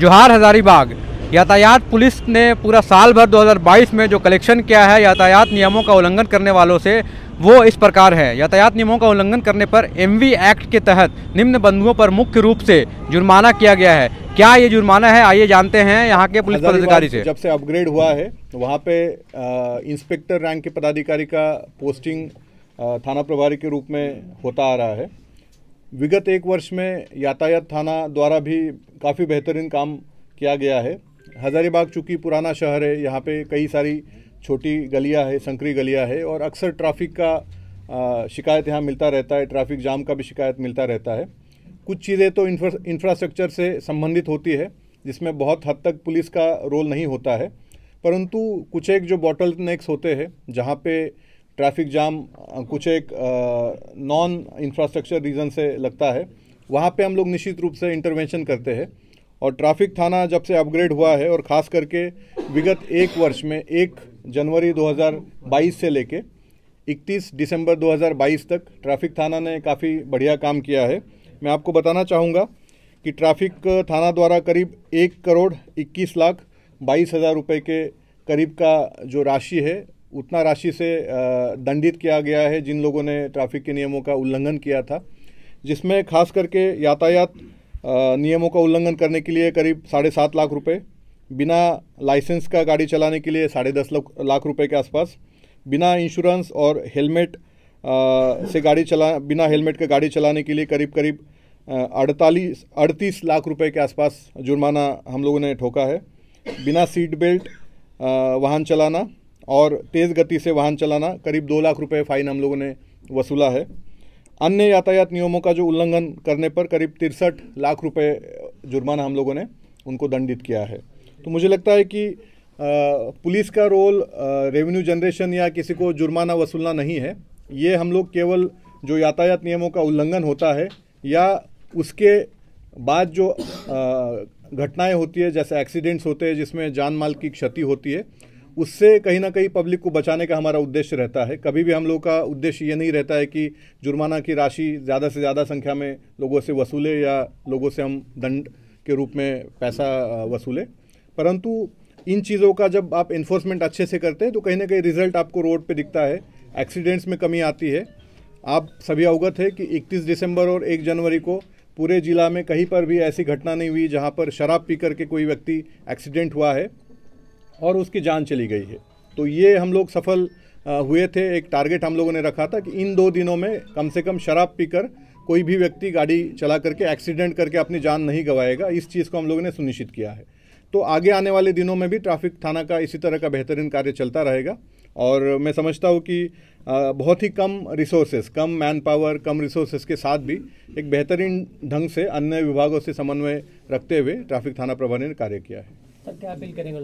जोहार हज़ारीबाग यातायात पुलिस ने पूरा साल भर 2022 में जो कलेक्शन किया है यातायात नियमों का उल्लंघन करने वालों से वो इस प्रकार है यातायात नियमों का उल्लंघन करने पर एमवी एक्ट के तहत निम्न बंधुओं पर मुख्य रूप से जुर्माना किया गया है क्या ये जुर्माना है आइए जानते हैं यहाँ के पुलिस पदाधिकारी से जब से अपग्रेड हुआ है वहाँ पे इंस्पेक्टर रैंक के पदाधिकारी का पोस्टिंग थाना प्रभारी के रूप में होता आ रहा है विगत एक वर्ष में यातायात थाना द्वारा भी काफ़ी बेहतरीन काम किया गया है हज़ारीबाग चूँकि पुराना शहर है यहाँ पे कई सारी छोटी गलियाँ है संकरी गलियाँ है और अक्सर ट्रैफिक का शिकायत यहाँ मिलता रहता है ट्रैफिक जाम का भी शिकायत मिलता रहता है कुछ चीज़ें तो इंफ्रास्ट्रक्चर से संबंधित होती है जिसमें बहुत हद तक पुलिस का रोल नहीं होता है परंतु कुछ एक जो बॉटल नेक्स होते हैं जहाँ पे ट्रैफिक जाम कुछ एक नॉन इंफ्रास्ट्रक्चर रीज़न से लगता है वहाँ पे हम लोग निश्चित रूप से इंटरवेंशन करते हैं और ट्रैफिक थाना जब से अपग्रेड हुआ है और ख़ास करके विगत एक वर्ष में एक जनवरी 2022 से लेके 31 दिसंबर 2022 तक ट्रैफिक थाना ने काफ़ी बढ़िया काम किया है मैं आपको बताना चाहूँगा कि ट्रैफिक थाना द्वारा करीब एक करोड़ इक्कीस लाख बाईस हज़ार रुपये के करीब का जो राशि है उतना राशि से दंडित किया गया है जिन लोगों ने ट्रैफिक के नियमों का उल्लंघन किया था जिसमें खास करके यातायात नियमों का उल्लंघन करने के लिए करीब साढ़े सात लाख रुपये बिना लाइसेंस का गाड़ी चलाने के लिए साढ़े दस लाख रुपये के आसपास बिना इंश्योरेंस और हेलमेट से गाड़ी चला बिना हेलमेट के गाड़ी चलाने के लिए करीब करीब अड़तालीस अड़तीस लाख रुपए के आसपास जुर्माना हम लोगों ने ठोका है बिना सीट बेल्ट वाहन चलाना और तेज़ गति से वाहन चलाना करीब दो लाख रुपये फाइन हम लोगों ने वसूला है अन्य यातायात नियमों का जो उल्लंघन करने पर करीब तिरसठ लाख रुपए जुर्माना हम लोगों ने उनको दंडित किया है तो मुझे लगता है कि पुलिस का रोल रेवेन्यू जनरेशन या किसी को जुर्माना वसूलना नहीं है ये हम लोग केवल जो यातायात नियमों का उल्लंघन होता है या उसके बाद जो घटनाएं होती है जैसे एक्सीडेंट्स होते हैं जिसमें जान माल की क्षति होती है उससे कहीं ना कहीं पब्लिक को बचाने का हमारा उद्देश्य रहता है कभी भी हम लोग का उद्देश्य ये नहीं रहता है कि जुर्माना की राशि ज़्यादा से ज़्यादा संख्या में लोगों से वसूले या लोगों से हम दंड के रूप में पैसा वसूले परंतु इन चीज़ों का जब आप इन्फोर्समेंट अच्छे से करते हैं तो कहीं ना कहीं रिजल्ट आपको रोड पर दिखता है एक्सीडेंट्स में कमी आती है आप सभी अवगत है कि 31 दिसंबर और 1 जनवरी को पूरे ज़िला में कहीं पर भी ऐसी घटना नहीं हुई जहां पर शराब पी करके कोई व्यक्ति एक्सीडेंट हुआ है और उसकी जान चली गई है तो ये हम लोग सफल हुए थे एक टारगेट हम लोगों ने रखा था कि इन दो दिनों में कम से कम शराब पीकर कोई भी व्यक्ति गाड़ी चला करके एक्सीडेंट करके अपनी जान नहीं गंवाएगा इस चीज़ को हम लोगों ने सुनिश्चित किया है तो आगे आने वाले दिनों में भी ट्रैफिक थाना का इसी तरह का बेहतरीन कार्य चलता रहेगा और मैं समझता हूँ कि बहुत ही कम रिसोर्सेज कम मैन पावर कम रिसोर्सेज के साथ भी एक बेहतरीन ढंग से अन्य विभागों से समन्वय रखते हुए ट्रैफिक थाना प्रभारी ने कार्य किया है अपील करेंगे